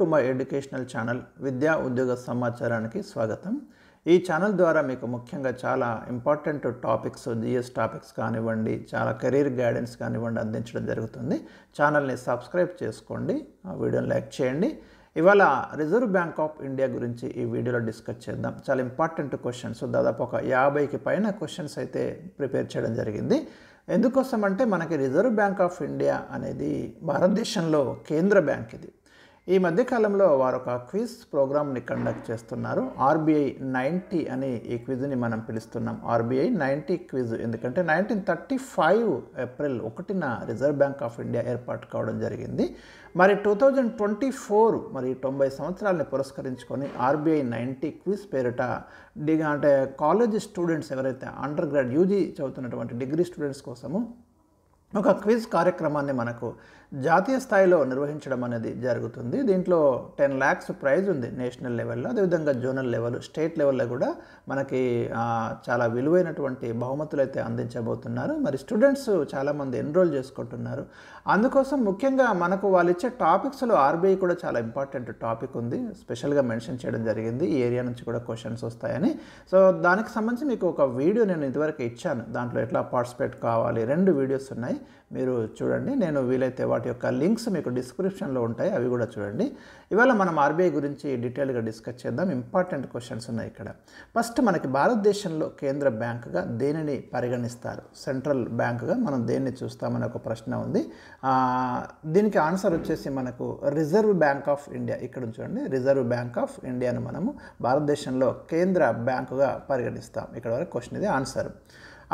to my educational channel విద్యా ఉద్యోగ సమాచారానికి స్వాగతం ఈ ఛానల్ ద్వారా మీకు ముఖ్యంగా చాలా ఇంపార్టెంట్ టాపిక్స్ జిఎస్ టాపిక్స్ కానివ్వండి చాలా కెరీర్ గైడెన్స్ కానివ్వండి అందించడం జరుగుతుంది ఛానల్ని సబ్స్క్రైబ్ చేసుకోండి ఆ వీడియోని లైక్ చేయండి ఇవాళ రిజర్వ్ బ్యాంక్ ఆఫ్ ఇండియా గురించి ఈ వీడియోలో డిస్కస్ చేద్దాం చాలా ఇంపార్టెంట్ క్వశ్చన్స్ దాదాపు ఒక యాభైకి పైన క్వశ్చన్స్ అయితే ప్రిపేర్ చేయడం జరిగింది ఎందుకోసం అంటే మనకి రిజర్వ్ బ్యాంక్ ఆఫ్ ఇండియా అనేది భారతదేశంలో కేంద్ర బ్యాంక్ ఇది ఈ మధ్యకాలంలో వారు ఒక క్విజ్ ప్రోగ్రామ్ని కండక్ట్ చేస్తున్నారు ఆర్బీఐ నైంటీ అని ఈ క్విజ్ని మనం పిలుస్తున్నాం ఆర్బీఐ నైంటీ క్విజ్ ఎందుకంటే నైన్టీన్ థర్టీ ఫైవ్ ఏప్రిల్ ఒకటిన రిజర్వ్ బ్యాంక్ ఆఫ్ ఇండియా ఏర్పాటు కావడం జరిగింది మరి టూ థౌజండ్ ట్వంటీ ఫోర్ మరి తొంభై సంవత్సరాలని పురస్కరించుకొని ఆర్బీఐ నైంటీ క్విజ్ పేరిట డిగా అంటే కాలేజీ స్టూడెంట్స్ ఎవరైతే అండర్ గ్రాడ్ యూజీ చదువుతున్నటువంటి డిగ్రీ స్టూడెంట్స్ కోసము ఒక క్విజ్ కార్యక్రమాన్ని మనకు జాతీయ స్థాయిలో నిర్వహించడం అనేది జరుగుతుంది దీంట్లో టెన్ ల్యాక్స్ ప్రైజ్ ఉంది నేషనల్ లెవెల్లో అదేవిధంగా జోనల్ లెవెల్ స్టేట్ లెవెల్లో కూడా మనకి చాలా విలువైనటువంటి బహుమతులు అయితే అందించబోతున్నారు మరి స్టూడెంట్స్ చాలామంది ఎన్రోల్ చేసుకుంటున్నారు అందుకోసం ముఖ్యంగా మనకు వాళ్ళు ఇచ్చే టాపిక్స్లో ఆర్బీఐ కూడా చాలా ఇంపార్టెంట్ టాపిక్ ఉంది స్పెషల్గా మెన్షన్ చేయడం జరిగింది ఈ ఏరియా నుంచి కూడా క్వశ్చన్స్ వస్తాయని సో దానికి సంబంధించి మీకు ఒక వీడియో నేను ఇదివరకు ఇచ్చాను దాంట్లో ఎట్లా పార్టిసిపేట్ కావాలి రెండు వీడియోస్ ఉన్నాయి మీరు చూడండి నేను వీలైతే వాటి యొక్క లింక్స్ మీకు డిస్క్రిప్షన్లో ఉంటాయి అవి కూడా చూడండి ఇవాళ మనం ఆర్బీఐ గురించి డీటెయిల్గా డిస్కస్ చేద్దాం ఇంపార్టెంట్ క్వశ్చన్స్ ఉన్నాయి ఇక్కడ ఫస్ట్ మనకి భారతదేశంలో కేంద్ర బ్యాంకుగా దేనిని పరిగణిస్తారు సెంట్రల్ బ్యాంకుగా మనం దేన్ని చూస్తామని ఒక ప్రశ్న ఉంది దీనికి ఆన్సర్ వచ్చేసి మనకు రిజర్వ్ బ్యాంక్ ఆఫ్ ఇండియా ఇక్కడ చూడండి రిజర్వ్ బ్యాంక్ ఆఫ్ ఇండియాను మనము భారతదేశంలో కేంద్ర బ్యాంకుగా పరిగణిస్తాం ఇక్కడ వరకు క్వశ్చన్ ఇది ఆన్సర్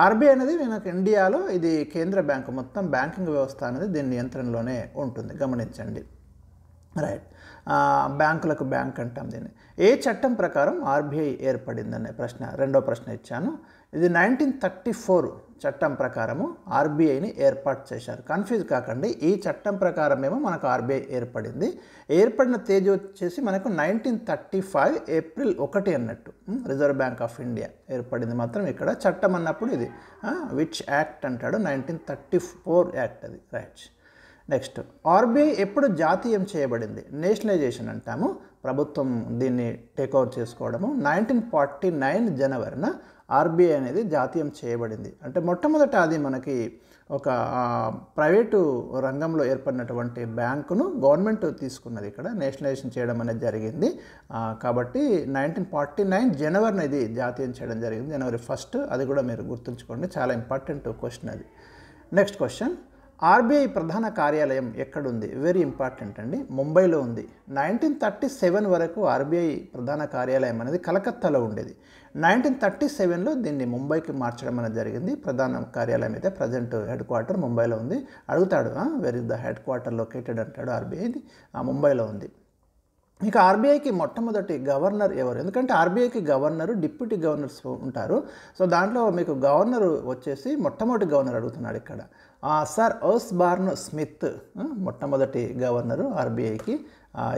ఆర్బీఐ అనేది మనకు ఇండియాలో ఇది కేంద్ర బ్యాంకు మొత్తం బ్యాంకింగ్ వ్యవస్థ అనేది దీని నియంత్రణలోనే ఉంటుంది గమనించండి రైట్ బ్యాంకులకు బ్యాంక్ అంటాం దీన్ని ఏ చట్టం ప్రకారం ఆర్బీఐ ఏర్పడిందనే ప్రశ్న రెండో ప్రశ్న ఇచ్చాను ఇది నైన్టీన్ థర్టీ ఫోర్ చట్టం ప్రకారము ఆర్బీఐని ఏర్పాటు చేశారు కన్ఫ్యూజ్ కాకండి ఈ చట్టం ప్రకారమేమో మనకు ఆర్బీఐ ఏర్పడింది ఏర్పడిన తేదీ వచ్చేసి మనకు నైన్టీన్ థర్టీ ఫైవ్ ఏప్రిల్ ఒకటి అన్నట్టు రిజర్వ్ బ్యాంక్ ఆఫ్ ఇండియా ఏర్పడింది మాత్రం ఇక్కడ చట్టం అన్నప్పుడు ఇది విచ్ యాక్ట్ అంటాడు నైన్టీన్ థర్టీ ఫోర్ యాక్ట్ అది రైట్ నెక్స్ట్ ఆర్బీఐ ఎప్పుడు జాతీయం చేయబడింది నేషనలైజేషన్ అంటాము ప్రభుత్వం దీన్ని టేక్ ఓవర్ చేసుకోవడము నైన్టీన్ ఫార్టీ నైన్ జనవరిన ఆర్బీఐ అనేది జాతీయం చేయబడింది అంటే మొట్టమొదట అది మనకి ఒక ప్రైవేటు రంగంలో ఏర్పడినటువంటి బ్యాంకును గవర్నమెంట్ తీసుకున్నది ఇక్కడ నేషనలైజేషన్ చేయడం అనేది జరిగింది కాబట్టి నైన్టీన్ ఫార్టీ నైన్ జనవరిని ఇది జాతీయం చేయడం జరిగింది జనవరి ఫస్ట్ అది కూడా మీరు గుర్తుంచుకోండి చాలా ఇంపార్టెంట్ క్వశ్చన్ అది నెక్స్ట్ క్వశ్చన్ ఆర్బీఐ ప్రధాన కార్యాలయం ఎక్కడుంది వెరీ ఇంపార్టెంట్ అండి ముంబైలో ఉంది నైన్టీన్ థర్టీ సెవెన్ వరకు ఆర్బీఐ ప్రధాన కార్యాలయం అనేది కలకత్తాలో ఉండేది నైన్టీన్ థర్టీ సెవెన్లో దీన్ని ముంబైకి మార్చడం అనేది జరిగింది ప్రధాన కార్యాలయం అయితే ప్రజెంట్ హెడ్ క్వార్టర్ ముంబైలో ఉంది అడుగుతాడు where the head quarter located అంటాడు ఆర్బీఐ ముంబైలో ఉంది ఇక ఆర్బీఐకి మొట్టమొదటి గవర్నర్ ఎవరు ఎందుకంటే ఆర్బీఐకి గవర్నర్ డిప్యూటీ గవర్నర్స్ ఉంటారు సో దాంట్లో మీకు గవర్నరు వచ్చేసి మొట్టమొదటి గవర్నర్ అడుగుతున్నాడు ఇక్కడ సార్ ఓస్ బార్న్ స్మిత్ మొట్టమొదటి గవర్నరు ఆర్బీఐకి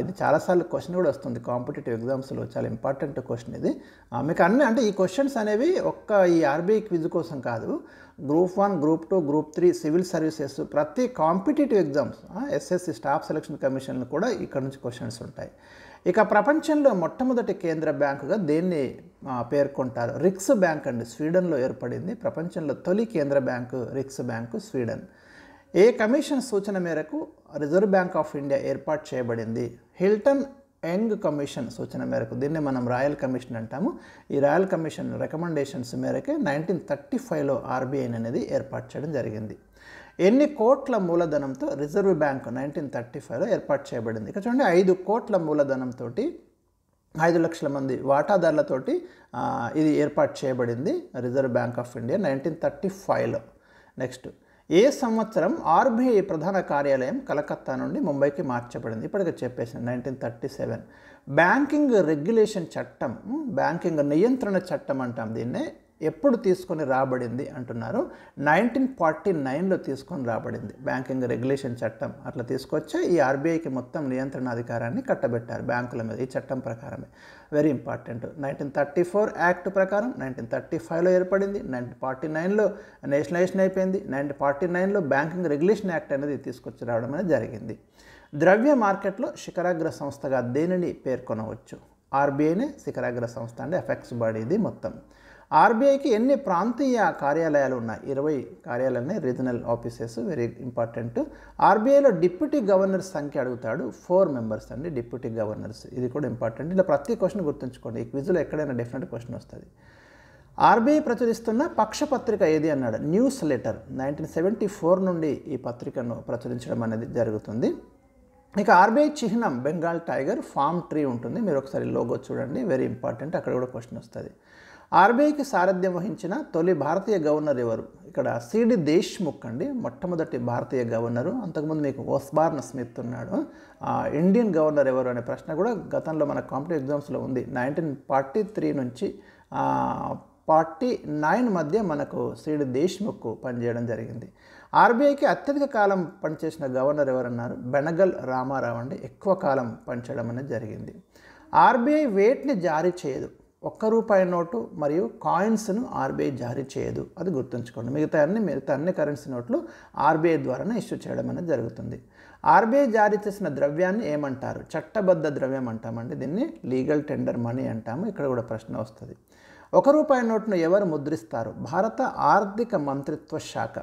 ఇది చాలాసార్లు క్వశ్చన్ కూడా వస్తుంది కాంపిటేటివ్ ఎగ్జామ్స్లో చాలా ఇంపార్టెంట్ క్వశ్చన్ ఇది మీకు అన్ని అంటే ఈ క్వశ్చన్స్ అనేవి ఒక్క ఈ ఆర్బీఐ క్విజ్ కోసం కాదు group one group two group three civil services ప్రతి competitive exams SSC staff selection కమిషన్లు కూడా ఇక్కడ నుంచి క్వశ్చన్స్ ఉంటాయి ఇక ప్రపంచంలో మొట్టమొదటి కేంద్ర బ్యాంకుగా దేన్ని పేర్కొంటారు రిక్స్ బ్యాంక్ అండి స్వీడన్లో ఏర్పడింది ప్రపంచంలో తొలి కేంద్ర బ్యాంకు రిక్స్ బ్యాంకు స్వీడన్ ఏ కమిషన్ సూచన మేరకు రిజర్వ్ బ్యాంక్ ఆఫ్ ఇండియా ఏర్పాటు చేయబడింది హిల్టన్ యంగ్ కమిషన్ సూచన మేరకు దీన్ని మనం రాయల్ కమిషన్ అంటాము ఈ రాయల్ కమిషన్ రికమెండేషన్స్ మేరకే నైన్టీన్ థర్టీ ఫైవ్లో ఆర్బీఐ అనేది ఏర్పాటు చేయడం జరిగింది ఎన్ని కోట్ల మూలధనంతో రిజర్వ్ బ్యాంక్ నైన్టీన్ థర్టీ ఫైవ్లో ఏర్పాటు చేయబడింది ఇక చూడండి ఐదు కోట్ల మూలధనంతో ఐదు లక్షల మంది వాటాదారులతోటి ఇది ఏర్పాటు చేయబడింది reserve bank of India nineteen thirty ఫైవ్లో నెక్స్ట్ ఏ సంవత్సరం ఆర్బీఐ ప్రధాన కార్యాలయం కలకత్తా నుండి ముంబైకి మార్చబడింది ఇప్పటికే చెప్పేసాను nineteen thirty seven banking regulation చట్టం బ్యాంకింగ్ నియంత్రణ చట్టం అంటాం దీన్నే ఎప్పుడు తీసుకొని రాబడింది అంటున్నారు నైన్టీన్ ఫార్టీ నైన్లో తీసుకొని రాబడింది బ్యాంకింగ్ రెగ్యులేషన్ చట్టం అట్లా తీసుకొచ్చి ఈ ఆర్బీఐకి మొత్తం నియంత్రణ అధికారాన్ని కట్టబెట్టారు బ్యాంకుల మీద ఈ చట్టం ప్రకారమే very important nineteen thirty four act ప్రకారం నైన్టీన్ థర్టీ ఫైవ్లో ఏర్పడింది నైన్టీన్ ఫార్టీ నైన్లో నేషనలైజేషన్ అయిపోయింది నైన్టీన్ ఫార్టీ నైన్లో బ్యాంకింగ్ రెగ్యులేషన్ యాక్ట్ అనేది తీసుకొచ్చి రావడం అనేది జరిగింది ద్రవ్య మార్కెట్లో శిఖరాగ్ర సంస్థగా దేనిని పేర్కొనవచ్చు ఆర్బీఐనే శిఖరాగ్ర సంస్థ అంటే ఎఫెక్ట్స్ బాడీది మొత్తం ఆర్బీఐకి ఎన్ని ప్రాంతీయ కార్యాలయాలు ఉన్నాయి ఇరవై కార్యాలయాలు రీజనల్ ఆఫీసెస్ వెరీ ఇంపార్టెంట్ ఆర్బీఐలో డిప్యూటీ గవర్నర్స్ సంఖ్య అడుగుతాడు ఫోర్ మెంబర్స్ అండి డిప్యూటీ గవర్నర్స్ ఇది కూడా ఇంపార్టెంట్ ఇలా ప్రతి క్వశ్చన్ గుర్తుంచుకోండి ఈ క్విజ్లో ఎక్కడైనా డెఫినెట్ క్వశ్చన్ వస్తుంది ఆర్బీఐ ప్రచురిస్తున్న పక్షపత్రిక ఏది అన్నాడు newsletter nineteen seventy four నుండి ఈ పత్రికను ప్రచురించడం అనేది జరుగుతుంది ఇక ఆర్బీఐ చిహ్నం బెంగాల్ టైగర్ ఫామ్ ట్రీ ఉంటుంది మీరు ఒకసారి లోగో చూడండి వెరీ ఇంపార్టెంట్ అక్కడ కూడా క్వశ్చన్ వస్తుంది ఆర్బీఐకి సారథ్యం వహించిన తొలి భారతీయ గవర్నర్ ఎవరు ఇక్కడ సిడి దేశ్ముఖ్ అండి మొట్టమొదటి భారతీయ గవర్నరు అంతకుముందు మీకు ఓస్బార్న్ స్మిత్ ఉన్నాడు ఇండియన్ గవర్నర్ ఎవరు అనే ప్రశ్న కూడా గతంలో మన కాంపిటేటివ్ ఎగ్జామ్స్లో ఉంది నైన్టీన్ ఫార్టీ త్రీ నుంచి ఫార్టీ నైన్ మధ్య మనకు సిడి దేశ్ముఖ్ పనిచేయడం జరిగింది ఆర్బీఐకి అత్యధిక కాలం పనిచేసిన గవర్నర్ ఎవరన్నారు బెనగల్ రామారావు అండి ఎక్కువ కాలం పనిచేయడం అనేది జరిగింది ఆర్బీఐ వేట్ని జారీ చేయదు ఒక్క రూపాయి నోటు మరియు కాయిన్స్ను ఆర్బీఐ జారీ చేయదు అది గుర్తుంచుకోండి మిగతా అన్ని మిగతా అన్ని కరెన్సీ నోట్లు ఆర్బీఐ ద్వారానే ఇష్యూ చేయడం అనేది జరుగుతుంది ఆర్బీఐ జారీ చేసిన ద్రవ్యాన్ని ఏమంటారు చట్టబద్ధ ద్రవ్యం అంటామండి దీన్ని లీగల్ టెండర్ మనీ అంటాము ఇక్కడ కూడా ప్రశ్న వస్తుంది ఒక రూపాయి నోట్ను ఎవరు ముద్రిస్తారు భారత ఆర్థిక మంత్రిత్వ శాఖ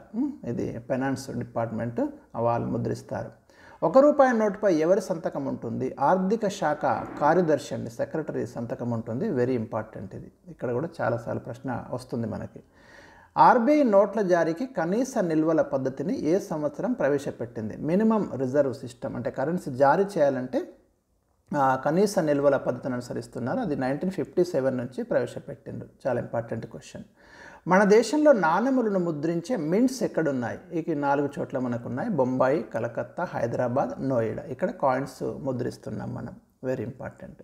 ఇది ఫైనాన్స్ డిపార్ట్మెంట్ వాళ్ళు ముద్రిస్తారు ఒక రూపాయి నోటుపై ఎవరి సంతకం ఉంటుంది ఆర్థిక శాఖ కార్యదర్శి అండి సెక్రటరీ సంతకం ఉంటుంది వెరీ ఇంపార్టెంట్ ఇది ఇక్కడ కూడా చాలాసార్లు ప్రశ్న వస్తుంది మనకి ఆర్బీఐ నోట్ల జారీకి కనీస నిల్వల పద్ధతిని ఏ సంవత్సరం ప్రవేశపెట్టింది మినిమం రిజర్వ్ సిస్టమ్ అంటే కరెన్సీ జారీ చేయాలంటే కనీస నిల్వల పద్ధతిని అనుసరిస్తున్నారు అది నైన్టీన్ ఫిఫ్టీ సెవెన్ నుంచి ప్రవేశపెట్టిండ్రు చాలా ఇంపార్టెంట్ క్వశ్చన్ మన దేశంలో నాణెములను ముద్రించే మింట్స్ ఎక్కడున్నాయి ఇక నాలుగు చోట్ల మనకున్నాయి బొంబాయి కలకత్తా హైదరాబాద్ నోయిడా ఇక్కడ కాయిన్స్ ముద్రిస్తున్నాం మనం వెరీ ఇంపార్టెంట్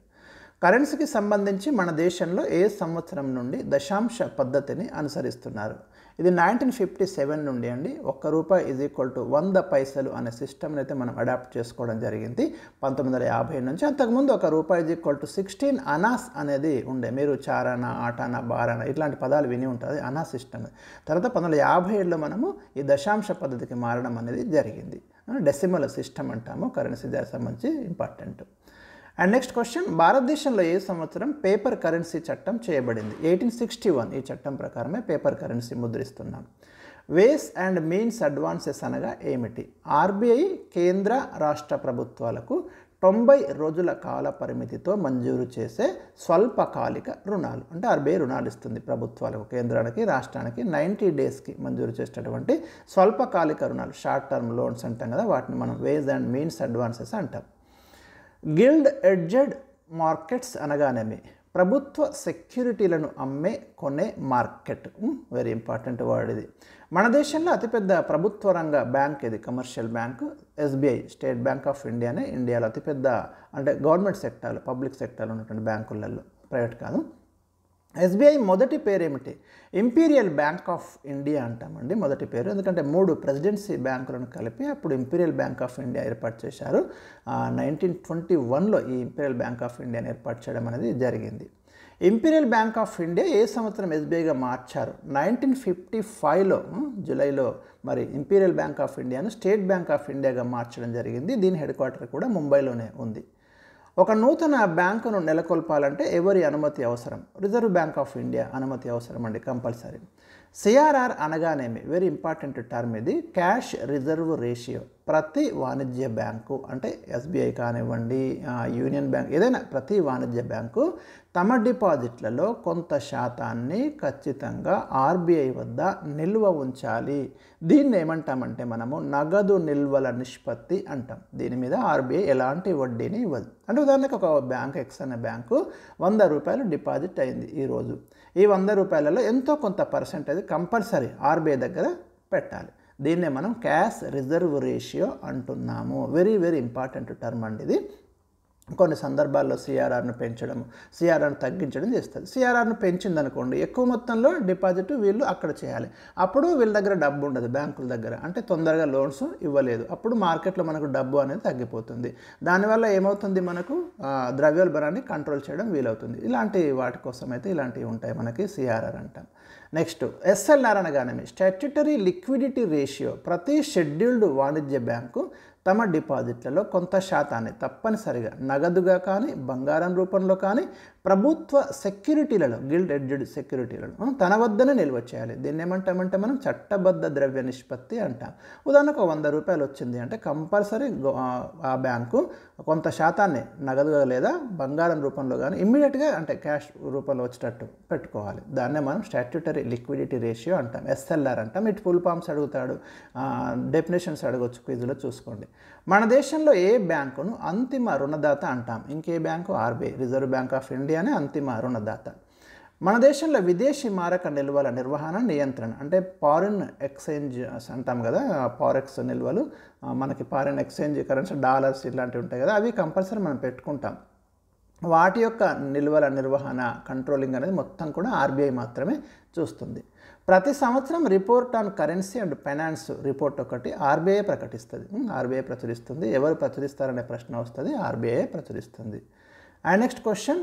కరెన్సీకి సంబంధించి మన దేశంలో ఏ సంవత్సరం నుండి దశాంశ పద్ధతిని అనుసరిస్తున్నారు ఇది నైన్టీన్ ఫిఫ్టీ సెవెన్ నుండి అండి ఒక్క రూపాయి ఈజ్ ఈక్వల్ టు వంద పైసలు అనే సిస్టమ్ని అయితే మనం అడాప్ట్ చేసుకోవడం జరిగింది పంతొమ్మిది వందల యాభై నుంచి అంతకుముందు ఒక రూపాయి is equal to sixteen annas అనేది ఉండే మీరు చారాన ఆటాన బారాన ఇట్లాంటి పదాలు విని ఉంటుంది అనాస్ సిస్టమ్ తర్వాత పంతొమ్మిది వందల యాభై ఏళ్ళలో మనము ఈ దశాంశ పద్ధతికి మారడం అనేది జరిగింది డెసిమల్ సిస్టమ్ అంటాము కరెన్సీ సంబంధించి ఇంపార్టెంట్ అండ్ నెక్స్ట్ క్వశ్చన్ భారతదేశంలో ఏ సంవత్సరం పేపర్ కరెన్సీ చట్టం చేయబడింది ఎయిటీన్ సిక్స్టీ వన్ ఈ చట్టం ప్రకారమే పేపర్ కరెన్సీ ముద్రిస్తున్నాం వేస్ అండ్ మీన్స్ అడ్వాన్సెస్ అనగా ఏమిటి ఆర్బీఐ కేంద్ర రాష్ట్ర ప్రభుత్వాలకు తొంభై రోజుల కాల పరిమితితో మంజూరు చేసే స్వల్పకాలిక రుణాలు అంటే ఆర్బీఐ రుణాలు ఇస్తుంది ప్రభుత్వాలకు కేంద్రానికి రాష్ట్రానికి నైంటీ డేస్కి మంజూరు చేసేటటువంటి స్వల్పకాలిక రుణాలు షార్ట్ టర్మ్ లోన్స్ అంటాం కదా వాటిని మనం వేజ్ అండ్ మీన్స్ అడ్వాన్సెస్ అంటాం గిల్డ్ ఎడ్జెడ్ మార్కెట్స్ అనగానేమి ప్రభుత్వ సెక్యూరిటీలను అమ్మే కొనే మార్కెట్ వెరీ ఇంపార్టెంట్ వర్డ్ ఇది మన దేశంలో అతిపెద్ద ప్రభుత్వ రంగ బ్యాంక్ ఇది commercial bank SBI state bank of ఇండియానే ఇండియాలో అతిపెద్ద అంటే గవర్నమెంట్ సెక్టార్లు పబ్లిక్ సెక్టార్లు ఉన్నటువంటి బ్యాంకులలో ప్రైవేట్ కాదు ఎస్బీఐ మొదటి పేరు ఏమిటి ఇంపీరియల్ బ్యాంక్ ఆఫ్ ఇండియా అంటామండి మొదటి పేరు ఎందుకంటే మూడు ప్రెసిడెన్సీ బ్యాంకులను కలిపి అప్పుడు ఇంపీరియల్ బ్యాంక్ ఆఫ్ ఇండియా ఏర్పాటు చేశారు నైన్టీన్ ట్వంటీ వన్లో ఈ ఇంపీరియల్ బ్యాంక్ ఆఫ్ ఇండియాని ఏర్పాటు చేయడం అనేది జరిగింది ఇంపీరియల్ బ్యాంక్ ఆఫ్ ఇండియా ఏ సంవత్సరం ఎస్బీఐగా మార్చారు నైన్టీన్ ఫిఫ్టీ ఫైవ్లో జూలైలో మరి ఇంపీరియల్ బ్యాంక్ ఆఫ్ ఇండియాను స్టేట్ బ్యాంక్ ఆఫ్ ఇండియాగా మార్చడం జరిగింది దీని హెడ్ క్వార్టర్ కూడా ముంబైలోనే ఉంది ఒక నూతన బ్యాంకును నెలకొల్పాలంటే ఎవరి అనుమతి అవసరం రిజర్వ్ బ్యాంక్ ఆఫ్ ఇండియా అనుమతి అవసరం అండి కంపల్సరీ సిఆర్ఆర్ అనగానేమి వెరీ ఇంపార్టెంట్ టర్మ్ ఇది క్యాష్ రిజర్వ్ రేషియో ప్రతి వాణిజ్య బ్యాంకు అంటే ఎస్బీఐ కానివ్వండి యూనియన్ బ్యాంక్ ఏదైనా ప్రతి వాణిజ్య బ్యాంకు తమ డిపాజిట్లలో కొంత శాతాన్ని ఖచ్చితంగా ఆర్బీఐ వద్ద నిల్వ ఉంచాలి దీన్ని ఏమంటామంటే మనము నగదు నిల్వల నిష్పత్తి అంటాం దీని మీద ఆర్బీఐ ఎలాంటి వడ్డీని ఇవ్వదు అంటే ఉదాహరణకు ఒక బ్యాంక్ ఎక్స్ అనే బ్యాంకు వంద రూపాయలు డిపాజిట్ అయింది ఈరోజు ఈ వంద రూపాయలలో ఎంతో కొంత పర్సెంటేజ్ కంపల్సరీ ఆర్బీఐ దగ్గర పెట్టాలి దీన్నే మనం క్యాష్ రిజర్వ్ రేషియో అంటున్నాము వెరీ వెరీ ఇంపార్టెంట్ టర్మ్ అండి ఇది కొన్ని సందర్భాల్లో సిఆర్ఆర్ను పెంచడం సిఆర్ఆర్ను తగ్గించడం చేస్తుంది సిఆర్ఆర్ను పెంచిందనుకోండి ఎక్కువ మొత్తంలో డిపాజిట్ వీళ్ళు అక్కడ చేయాలి అప్పుడు వీళ్ళ దగ్గర డబ్బు ఉండదు బ్యాంకుల దగ్గర అంటే తొందరగా లోన్స్ ఇవ్వలేదు అప్పుడు మార్కెట్లో మనకు డబ్బు అనేది తగ్గిపోతుంది దానివల్ల ఏమవుతుంది మనకు ద్రవ్యోల్బరాన్ని కంట్రోల్ చేయడం వీలవుతుంది ఇలాంటి వాటి కోసం అయితే ఇలాంటివి ఉంటాయి మనకి సిఆర్ఆర్ అంటాం నెక్స్ట్ ఎస్ఎల్ఆర్ అనగానే స్టాట్యుటరీ లిక్విడిటీ రేషియో ప్రతి షెడ్యూల్డ్ వాణిజ్య బ్యాంకు తమ డిపాజిట్లలో కొంత శాతాన్ని తప్పనిసరిగా నగదుగా కానీ బంగారం రూపంలో కానీ ప్రభుత్వ సెక్యూరిటీలలో గిల్డ్ ఎడ్జ్డ్ సెక్యూరిటీలలో మనం తన వద్దనే నిల్వ చేయాలి దీన్ని ఏమంటామంటే మనం చట్టబద్ధ ద్రవ్య నిష్పత్తి అంటాం ఉదాహరణకు వంద రూపాయలు వచ్చింది అంటే కంపల్సరీ ఆ బ్యాంకు కొంత శాతాన్ని నగదుగా లేదా బంగారం రూపంలో కానీ ఇమ్మీడియట్గా అంటే క్యాష్ రూపంలో వచ్చేటట్టు పెట్టుకోవాలి దాన్నే మనం స్టాట్యూటరీ లిక్విడిటీ రేషియో అంటాం ఎస్ఎల్ఆర్ అంటాం ఇటు ఫుల్ ఫామ్స్ అడుగుతాడు డెఫినేషన్స్ అడగొచ్చు క్విజ్లో చూసుకోండి మన దేశంలో ఏ బ్యాంకును అంతిమ రుణదాత అంటాం ఇంకే bank RBI reserve bank of ఇండియానే అంతిమ రుణదాత మన దేశంలో విదేశీ మారక నిల్వల నిర్వహణ నియంత్రణ అంటే ఫారిన్ ఎక్స్చేంజ్ అంటాం కదా ఫారెక్స్ నిల్వలు మనకి ఫారిన్ ఎక్స్చేంజ్ కరెన్సీ డాలర్స్ ఇలాంటివి ఉంటాయి కదా అవి కంపల్సరీ మనం పెట్టుకుంటాం వాటి యొక్క నిల్వల నిర్వహణ కంట్రోలింగ్ అనేది మొత్తం కూడా ఆర్బీఐ మాత్రమే చూస్తుంది ప్రతి సంవత్సరం report on currency and finance report ఒకటి ఆర్బీఐ ప్రకటిస్తుంది ఆర్బీఐ ప్రచురిస్తుంది ఎవరు ప్రచురిస్తారనే ప్రశ్న వస్తుంది ఆర్బీఐ ప్రచురిస్తుంది అండ్ నెక్స్ట్ క్వశ్చన్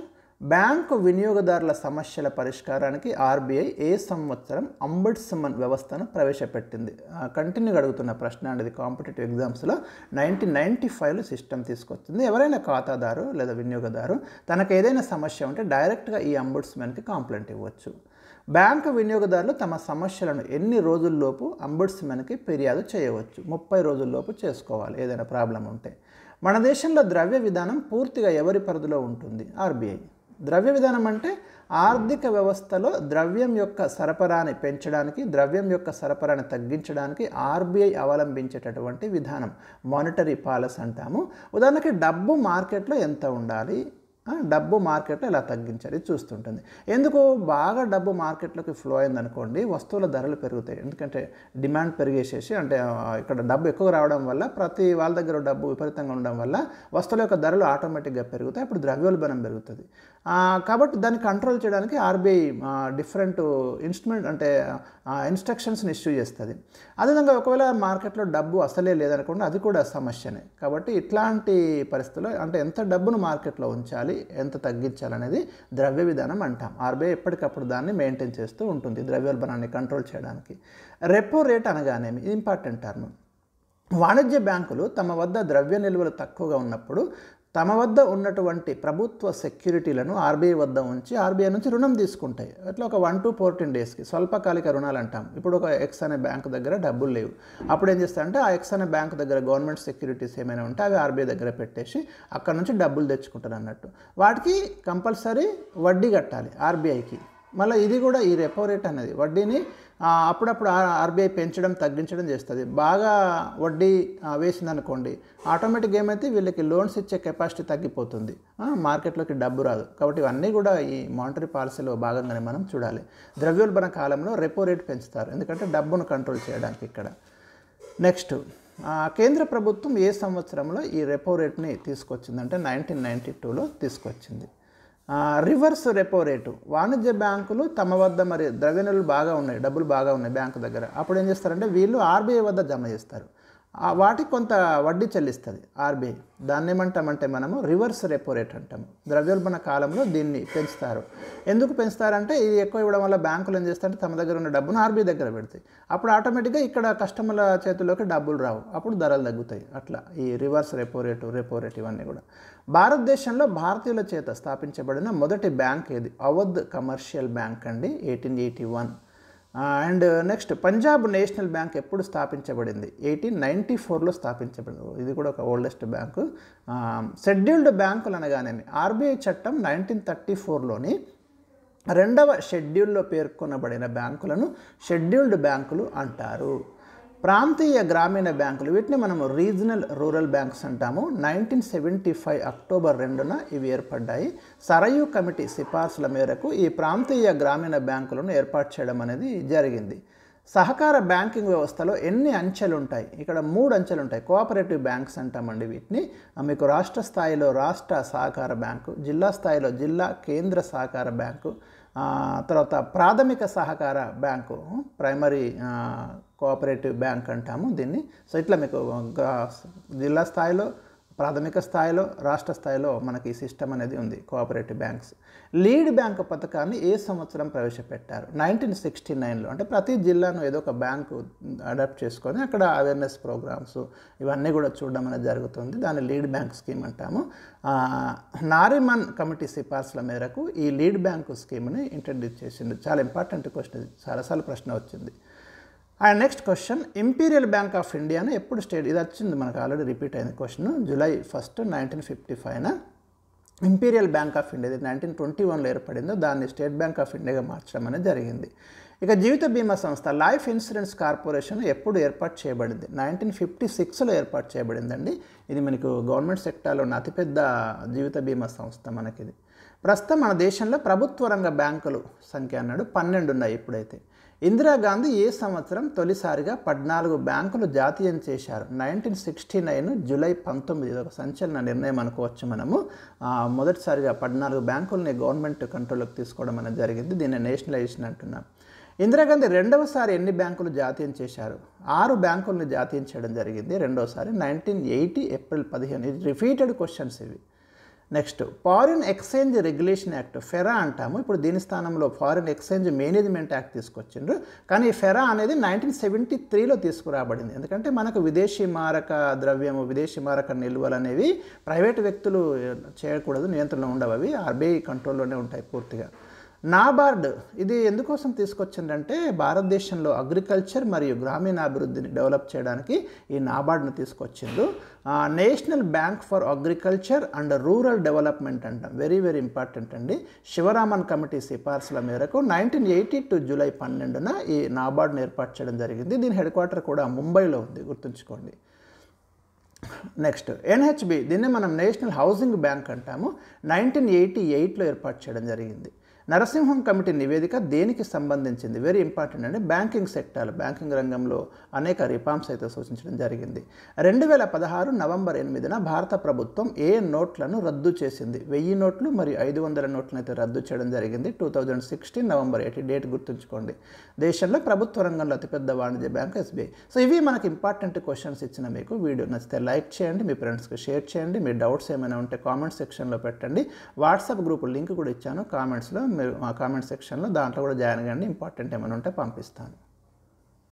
బ్యాంకు వినియోగదారుల సమస్యల పరిష్కారానికి ఆర్బీఐ ఏ సంవత్సరం అంబడ్సమన్ వ్యవస్థను ప్రవేశపెట్టింది కంటిన్యూగా అడుగుతున్న ప్రశ్న అనేది కాంపిటేటివ్ ఎగ్జామ్స్లో నైన్టీన్ నైంటీ ఫైవ్లో సిస్టమ్ తీసుకొచ్చింది ఎవరైనా ఖాతాదారు లేదా వినియోగదారు తనకు ఏదైనా సమస్య ఉంటే డైరెక్ట్గా ఈ అంబుడ్స్మెన్కి కంప్లైంట్ ఇవ్వచ్చు బ్యాంకు వినియోగదారులు తమ సమస్యలను ఎన్ని రోజుల్లోపు అంబుడ్స్మెన్కి ఫిర్యాదు చేయవచ్చు ముప్పై రోజుల్లోపు చేసుకోవాలి ఏదైనా ప్రాబ్లం ఉంటే మన దేశంలో ద్రవ్య విధానం పూర్తిగా ఎవరి పరిధిలో ఉంటుంది ఆర్బీఐ ద్రవ్య విధానం అంటే ఆర్థిక వ్యవస్థలో ద్రవ్యం యొక్క సరఫరాని పెంచడానికి ద్రవ్యం యొక్క సరఫరాని తగ్గించడానికి ఆర్బీఐ అవలంబించేటటువంటి విధానం మానిటరీ పాలసీ అంటాము ఉదాహరణకి డబ్బు మార్కెట్లో ఎంత ఉండాలి డబ్బు మార్కెట్లో ఇలా తగ్గించాలి చూస్తుంటుంది ఎందుకు బాగా డబ్బు మార్కెట్లోకి ఫ్లో అయిందనుకోండి వస్తువుల ధరలు పెరుగుతాయి ఎందుకంటే డిమాండ్ పెరిగేసేసి అంటే ఇక్కడ డబ్బు ఎక్కువ రావడం వల్ల ప్రతి వాళ్ళ దగ్గర డబ్బు విపరీతంగా ఉండడం వల్ల వస్తువుల యొక్క ధరలు ఆటోమేటిక్గా పెరుగుతాయి అప్పుడు ద్రవ్యోల్బణం పెరుగుతుంది కాబట్టి దాన్ని కంట్రోల్ చేయడానికి ఆర్బీఐ డిఫరెంట్ ఇన్స్ట్రుమెంట్ అంటే ఇన్స్ట్రక్షన్స్ని ఇష్యూ చేస్తుంది అదేవిధంగా ఒకవేళ మార్కెట్లో డబ్బు అసలే లేదనుకోండి అది కూడా సమస్యనే కాబట్టి ఇట్లాంటి పరిస్థితుల్లో అంటే ఎంత డబ్బును మార్కెట్లో ఉంచాలి ఉండాలి ఎంత తగ్గించాలనేది ద్రవ్య విధానం అంటాం ఆర్బీఐ ఎప్పటికప్పుడు దాన్ని మెయింటైన్ చేస్తూ ఉంటుంది ద్రవ్యోల్బణాన్ని కంట్రోల్ చేయడానికి రెపో రేట్ అనగానేమి ఇంపార్టెంట్ టర్మ్ వాణిజ్య బ్యాంకులు తమ వద్ద ద్రవ్య నిల్వలు తక్కువగా ఉన్నప్పుడు తమ వద్ద ఉన్నటువంటి ప్రభుత్వ సెక్యూరిటీలను ఆర్బీఐ వద్ద ఉంచి ఆర్బీఐ నుంచి రుణం తీసుకుంటాయి అట్లా ఒక వన్ టు ఫోర్టీన్ డేస్కి స్వల్పకాలిక రుణాలు అంటాం ఇప్పుడు ఒక ఎక్స్ అనే బ్యాంక్ దగ్గర డబ్బులు లేవు అప్పుడు ఏం చేస్తారంటే ఆ ఎక్స్ అనే బ్యాంక్ దగ్గర గవర్నమెంట్ సెక్యూరిటీస్ ఏమైనా ఉంటే అవి ఆర్బీఐ దగ్గర పెట్టేసి అక్కడ నుంచి డబ్బులు తెచ్చుకుంటారు అన్నట్టు వాటికి కంపల్సరీ వడ్డీ కట్టాలి ఆర్బీఐకి మళ్ళీ ఇది కూడా ఈ రెపో రేట్ అనేది వడ్డీని అప్పుడప్పుడు ఆర్బీఐ పెంచడం తగ్గించడం చేస్తుంది బాగా వడ్డీ వేసిందనుకోండి ఆటోమేటిక్గా ఏమైతే వీళ్ళకి లోన్స్ ఇచ్చే కెపాసిటీ తగ్గిపోతుంది మార్కెట్లోకి డబ్బు రాదు కాబట్టి ఇవన్నీ కూడా ఈ మానిటరీ పాలసీలో భాగంగానే మనం చూడాలి ద్రవ్యోల్బణ కాలంలో రెపో రేట్ పెంచుతారు ఎందుకంటే డబ్బును కంట్రోల్ చేయడానికి ఇక్కడ నెక్స్ట్ కేంద్ర ప్రభుత్వం ఏ సంవత్సరంలో ఈ రెపో రేట్ని తీసుకొచ్చిందంటే నైన్టీన్ నైంటీ టూలో తీసుకొచ్చింది రివర్స్ రెపో రేటు వాణిజ్య బ్యాంకులు తమ వద్ద మరి ద్రవ్యనులు బాగా ఉన్నాయి డబ్బులు బాగా ఉన్నాయి బ్యాంకు దగ్గర అప్పుడు ఏం చేస్తారంటే వీళ్ళు ఆర్బీఐ వద్ద జమ చేస్తారు వాటికి కొంత వడ్డీ చెల్లిస్తుంది ఆర్బీఐ దాన్ని ఏమంటామంటే మనము రివర్స్ రెపో రేట్ అంటాము ద్రవ్యోల్బణ కాలంలో దీన్ని పెంచుతారు ఎందుకు పెంచుతారంటే ఇది ఎక్కువ ఇవ్వడం వల్ల బ్యాంకులు ఏం చేస్తారంటే తమ దగ్గర ఉన్న డబ్బును ఆర్బీఐ దగ్గర పెడతాయి అప్పుడు ఆటోమేటిక్గా ఇక్కడ కస్టమర్ల చేతుల్లోకి డబ్బులు రావు అప్పుడు ధరలు తగ్గుతాయి అట్లా ఈ reverse repo rate repo rate ఇవన్నీ కూడా భారతదేశంలో భారతీయుల చేత స్థాపించబడిన మొదటి బ్యాంక్ ఇది అవధ్ కమర్షియల్ బ్యాంక్ అండి eighteen eighty one and next Punjab national bank ఎప్పుడు స్థాపించబడింది ఎయిటీన్ నైంటీ ఫోర్లో స్థాపించబడింది ఇది కూడా ఒక ఓల్డెస్ట్ బ్యాంకు షెడ్యూల్డ్ బ్యాంకులు అనగానే ఆర్బీఐ చట్టం నైన్టీన్ థర్టీ ఫోర్లోని రెండవ షెడ్యూల్లో పేర్కొనబడిన బ్యాంకులను షెడ్యూల్డ్ బ్యాంకులు అంటారు ప్రాంతీయ గ్రామీణ బ్యాంకులు వీటిని మనం రీజనల్ రూరల్ బ్యాంక్స్ అంటాము నైన్టీన్ సెవెంటీ ఫైవ్ అక్టోబర్ రెండున ఇవి ఏర్పడ్డాయి సరయు కమిటీ సిఫార్సుల మేరకు ఈ ప్రాంతీయ గ్రామీణ బ్యాంకులను ఏర్పాటు చేయడం అనేది జరిగింది సహకార బ్యాంకింగ్ వ్యవస్థలో ఎన్ని అంచెలు ఉంటాయి ఇక్కడ మూడు అంచెలు ఉంటాయి కోఆపరేటివ్ బ్యాంక్స్ అంటామండి వీటిని మీకు రాష్ట్ర స్థాయిలో రాష్ట్ర సహకార బ్యాంకు జిల్లా స్థాయిలో జిల్లా కేంద్ర సహకార బ్యాంకు తర్వాత ప్రాథమిక సహకార బ్యాంకు ప్రైమరీ కోఆపరేటివ్ బ్యాంక్ అంటాము దీన్ని సో ఇట్లా మీకు జిల్లా స్థాయిలో ప్రాథమిక స్థాయిలో రాష్ట్ర స్థాయిలో మనకి ఈ సిస్టమ్ అనేది ఉంది కోఆపరేటివ్ బ్యాంక్స్ లీడ్ బ్యాంక్ పథకాన్ని ఏ సంవత్సరం ప్రవేశపెట్టారు నైన్టీన్ సిక్స్టీ నైన్లో అంటే ప్రతి జిల్లాను ఏదో ఒక బ్యాంకు అడాప్ట్ చేసుకొని అక్కడ అవేర్నెస్ ప్రోగ్రామ్స్ ఇవన్నీ కూడా చూడడం అనేది జరుగుతుంది దాన్ని లీడ్ బ్యాంక్ స్కీమ్ అంటాము నారిమన్ కమిటీ సిఫార్సుల మేరకు ఈ లీడ్ బ్యాంకు స్కీమ్ని ఇంట్రడ్యూస్ చేసింది చాలా ఇంపార్టెంట్ క్వశ్చన్ చాలాసార్లు ప్రశ్న వచ్చింది and next question imperial bank of ఇండియాను ఎప్పుడు స్టేట్ ఇది వచ్చింది మనకు ఆల్రెడీ రిపీట్ అయింది question July first nineteen fifty ఫైవ్న imperial bank of India nineteen twenty వన్లో ఏర్పడిందో దాన్ని స్టేట్ బ్యాంక్ ఆఫ్ ఇండియాగా మార్చడం అనేది జరిగింది ఇక జీవిత బీమా సంస్థ లైఫ్ ఇన్సూరెన్స్ కార్పొరేషన్ ఎప్పుడు ఏర్పాటు చేయబడింది నైన్టీన్ ఫిఫ్టీ సిక్స్లో ఏర్పాటు చేయబడిందండి ఇది మనకు గవర్నమెంట్ సెక్టార్లో ఉన్న అతిపెద్ద జీవిత బీమా సంస్థ మనకిది ప్రస్తుతం మన దేశంలో ప్రభుత్వ రంగ బ్యాంకులు సంఖ్య అన్నాడు పన్నెండు ఉన్నాయి ఇప్పుడైతే ఇందిరాగాంధీ ఏ సంవత్సరం తొలిసారిగా పద్నాలుగు బ్యాంకులు జాతీయం చేశారు నైన్టీన్ సిక్స్టీ నైన్ జూలై పంతొమ్మిది ఒక సంచలన నిర్ణయం అనుకోవచ్చు మనము మొదటిసారిగా పద్నాలుగు బ్యాంకుల్ని గవర్నమెంట్ కంట్రోల్లోకి తీసుకోవడం అనేది జరిగింది దీన్ని నేషనలైజేషన్ అంటున్నాం ఇందిరాగాంధీ రెండవసారి ఎన్ని బ్యాంకులు జాతీయం చేశారు ఆరు బ్యాంకుల్ని జాతీయం చేయడం జరిగింది రెండవసారి నైన్టీన్ ఎయిటీ ఏప్రిల్ పదిహేను ఇది రిపీటెడ్ క్వశ్చన్స్ ఇవి next foreign exchange regulation act FERA అంటాము ఇప్పుడు దీని స్థానంలో ఫారిన్ ఎక్స్చేంజ్ మేనేజ్మెంట్ యాక్ట్ తీసుకొచ్చిండ్రు కానీ ఫెరా అనేది నైన్టీన్ సెవెంటీ త్రీలో తీసుకురాబడింది ఎందుకంటే మనకు విదేశీ మారక ద్రవ్యము విదేశీ మారక నిల్వలు అనేవి ప్రైవేట్ వ్యక్తులు చేయకూడదు నియంత్రణ ఉండవు అవి ఆర్బీఐ కంట్రోల్లోనే ఉంటాయి పూర్తిగా నాబార్డ్ ఇది ఎందుకోసం తీసుకొచ్చిందంటే భారతదేశంలో అగ్రికల్చర్ మరియు గ్రామీణాభివృద్ధిని డెవలప్ చేయడానికి ఈ నాబార్డ్ను తీసుకొచ్చిండు national bank for agriculture and rural development అంటాం వెరీ వెరీ ఇంపార్టెంట్ అండి శివరామన్ కమిటీ సిఫార్సుల మేరకు నైన్టీన్ ఎయిటీ టూ జూలై పన్నెండున ఈ నాబార్డ్ను ఏర్పాటు చేయడం జరిగింది దీని హెడ్ క్వార్టర్ కూడా ముంబైలో ఉంది గుర్తుంచుకోండి నెక్స్ట్ ఎన్హెచ్బి దీన్ని మనం నేషనల్ హౌసింగ్ బ్యాంక్ అంటాము నైన్టీన్ ఎయిటీ ఎయిట్లో ఏర్పాటు చేయడం జరిగింది నరసింహం కమిటీ నివేదిక దేనికి సంబంధించింది వెరీ ఇంపార్టెంట్ అండి బ్యాంకింగ్ సెక్టార్ బ్యాంకింగ్ రంగంలో అనేక రిఫార్మ్స్ అయితే సూచించడం జరిగింది రెండు వేల పదహారు నవంబర్ ఎనిమిదిన భారత ప్రభుత్వం ఏ నోట్లను రద్దు చేసింది వెయ్యి నోట్లు మరియు ఐదు వందల నోట్లను అయితే రద్దు చేయడం జరిగింది two thousand sixteen November eighty date గుర్తుంచుకోండి దేశంలో ప్రభుత్వ రంగంలో అతిపెద్ద వాణిజ్య బ్యాంక్ ఎస్బీఐ సో ఇవి మనకి ఇంపార్టెంట్ క్వశ్చన్స్ ఇచ్చిన మీకు వీడియో నచ్చితే లైక్ చేయండి మీ ఫ్రెండ్స్కి షేర్ చేయండి మీ డౌట్స్ ఏమైనా ఉంటే కామెంట్ సెక్షన్లో పెట్టండి వాట్సాప్ గ్రూప్ లింక్ కూడా ఇచ్చాను కామెంట్స్లో మీరు మా కామెంట్ సెక్షన్లో దాంట్లో కూడా జాయిన్ కండి ఇంపార్టెంట్ ఏమైనా ఉంటే పంపిస్తాను